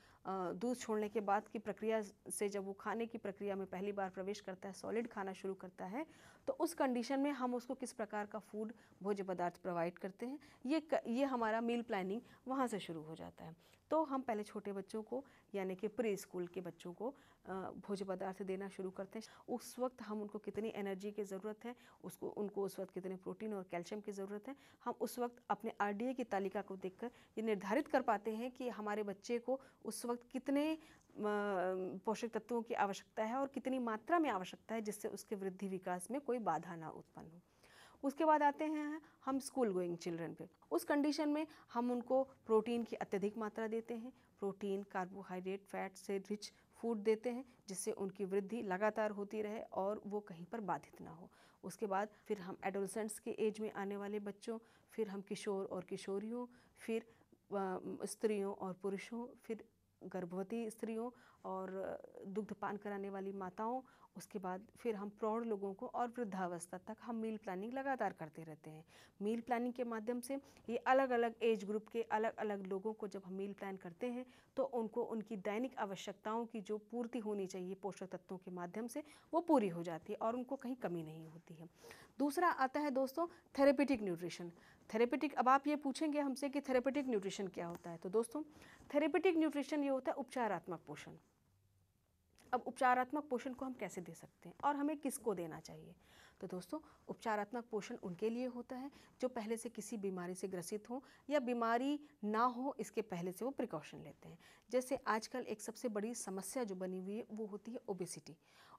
दूध छोड़ने के बाद की प्रक्रिया से जब वो खाने की प्रक्रिया में पहली बार प्रवेश करता है सॉलिड खाना शुरू करता है तो उस कंडीशन में हम उसको किस प्रकार का फूड भोज्य पदार्थ प्रोवाइड करते हैं ये ये हमारा मील प्लानिंग वहाँ से शुरू हो जाता है तो हम पहले छोटे बच्चों को यानी कि प्री स्कूल के बच्चों को भोज्य पदार्थ देना शुरू करते हैं उस वक्त हम उनको कितनी एनर्जी की ज़रूरत है उसको उनको उस वक्त कितने प्रोटीन और कैल्शियम की ज़रूरत है हम उस वक्त अपने आर की तालिका को कर ये निर्धारित कर पाते हैं कि हमारे बच्चे को उस वक्त कितने पोषक तत्वों की आवश्यकता है और कितनी मात्रा में आवश्यकता है जिससे उसके वृद्धि विकास में कोई बाधा ना उत्पन्न हो उसके बाद आते हैं हम स्कूल गोइंग चिल्ड्रन पे उस कंडीशन में हम उनको प्रोटीन की अत्यधिक मात्रा देते हैं प्रोटीन कार्बोहाइड्रेट फैट से रिच फूड देते हैं जिससे उनकी वृद्धि लगातार होती रहे और वो कहीं पर बाधित ना हो उसके बाद फिर हम एडोलसेंट्स के एज में आने वाले बच्चों फिर हम किशोर और किशोरियों फिर स्त्रियों और पुरुषों फिर गर्भवती स्त्रियों और दुग्धपान कराने वाली माताओं उसके बाद फिर हम प्रौढ़ लोगों को और वृद्धावस्था तक हम मील प्लानिंग लगातार करते रहते हैं मील प्लानिंग के माध्यम से ये अलग अलग एज ग्रुप के अलग अलग लोगों को जब हम मील प्लान करते हैं तो उनको उनकी दैनिक आवश्यकताओं की जो पूर्ति होनी चाहिए पोषक तत्वों के माध्यम से वो पूरी हो जाती है और उनको कहीं कमी नहीं होती है दूसरा आता है दोस्तों थेरेपेटिक न्यूट्रिशन थेरेपेटिक अब आप ये पूछेंगे हमसे कि थेरेपेटिक न्यूट्रिशन क्या होता है तो दोस्तों थेरेपेटिक न्यूट्रिशन ये होता है उपचारात्मक पोषण अब उपचारात्मक पोषण को हम कैसे दे सकते हैं और हमें किसको देना चाहिए तो दोस्तों उपचारात्मक पोषण उनके लिए होता है जो पहले से किसी बीमारी से ग्रसित हों या बीमारी ना हो इसके पहले से वो प्रिकॉशन लेते हैं जैसे आजकल एक सबसे बड़ी समस्या जो बनी हुई है वो होती है ओबेसिटी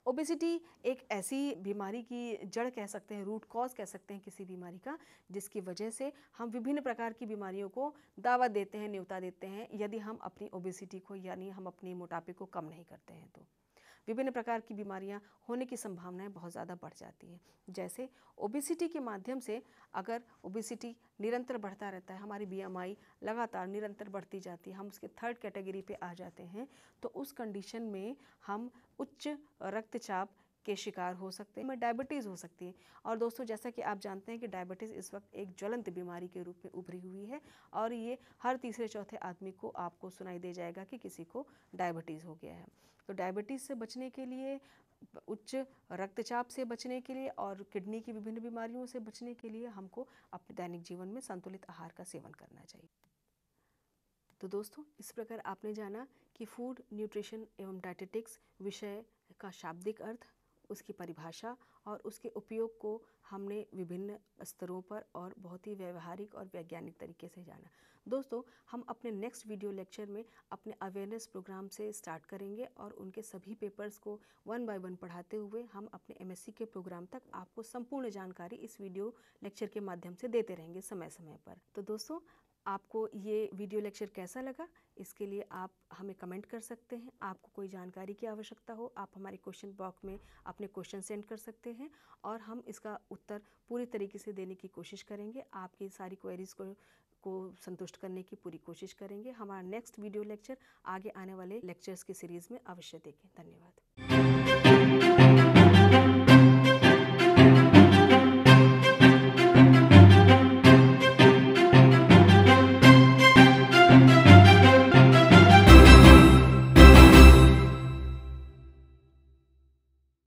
ओबेसिटी एक ऐसी बीमारी की जड़ कह सकते हैं रूट कॉज कह सकते हैं किसी बीमारी का जिसकी वजह से हम विभिन्न प्रकार की बीमारियों को दावा देते हैं न्योता देते हैं यदि हम अपनी ओबेसिटी को यानी हम अपने मोटापे को कम नहीं करते हैं तो विभिन्न प्रकार की बीमारियाँ होने की संभावनाएँ बहुत ज़्यादा बढ़ जाती हैं जैसे ओबिसिटी के माध्यम से अगर ओबिसिटी निरंतर बढ़ता रहता है हमारी बीएमआई लगातार निरंतर बढ़ती जाती है हम उसके थर्ड कैटेगरी पे आ जाते हैं तो उस कंडीशन में हम उच्च रक्तचाप के शिकार हो सकते हैं डायबिटीज़ हो सकती है और दोस्तों जैसा कि आप जानते हैं कि डायबिटीज़ इस वक्त एक ज्वलंत बीमारी के रूप में उभरी हुई है और ये हर तीसरे चौथे आदमी को आपको सुनाई दे जाएगा कि किसी को डायबिटीज़ हो गया है तो डायबिटीज़ से बचने के लिए उच्च रक्तचाप से बचने के लिए और किडनी की विभिन्न बीमारियों से बचने के लिए हमको अपने दैनिक जीवन में संतुलित आहार का सेवन करना चाहिए तो दोस्तों इस प्रकार आपने जाना कि फूड न्यूट्रिशन एवं डायटेटिक्स विषय का शाब्दिक अर्थ उसकी परिभाषा और उसके उपयोग को हमने विभिन्न स्तरों पर और बहुत ही व्यवहारिक और वैज्ञानिक तरीके से जाना दोस्तों हम अपने नेक्स्ट वीडियो लेक्चर में अपने अवेयरनेस प्रोग्राम से स्टार्ट करेंगे और उनके सभी पेपर्स को वन बाय वन पढ़ाते हुए हम अपने एमएससी के प्रोग्राम तक आपको संपूर्ण जानकारी इस वीडियो लेक्चर के माध्यम से देते रहेंगे समय समय पर तो दोस्तों आपको ये वीडियो लेक्चर कैसा लगा इसके लिए आप हमें कमेंट कर सकते हैं आपको कोई जानकारी की आवश्यकता हो आप हमारे क्वेश्चन बॉक्स में अपने क्वेश्चन सेंड कर सकते हैं और हम इसका उत्तर पूरी तरीके से देने की कोशिश करेंगे आपकी सारी क्वेरीज़ को को संतुष्ट करने की पूरी कोशिश करेंगे हमारा नेक्स्ट वीडियो लेक्चर आगे आने वाले लेक्चर्स की सीरीज़ में अवश्य देखें धन्यवाद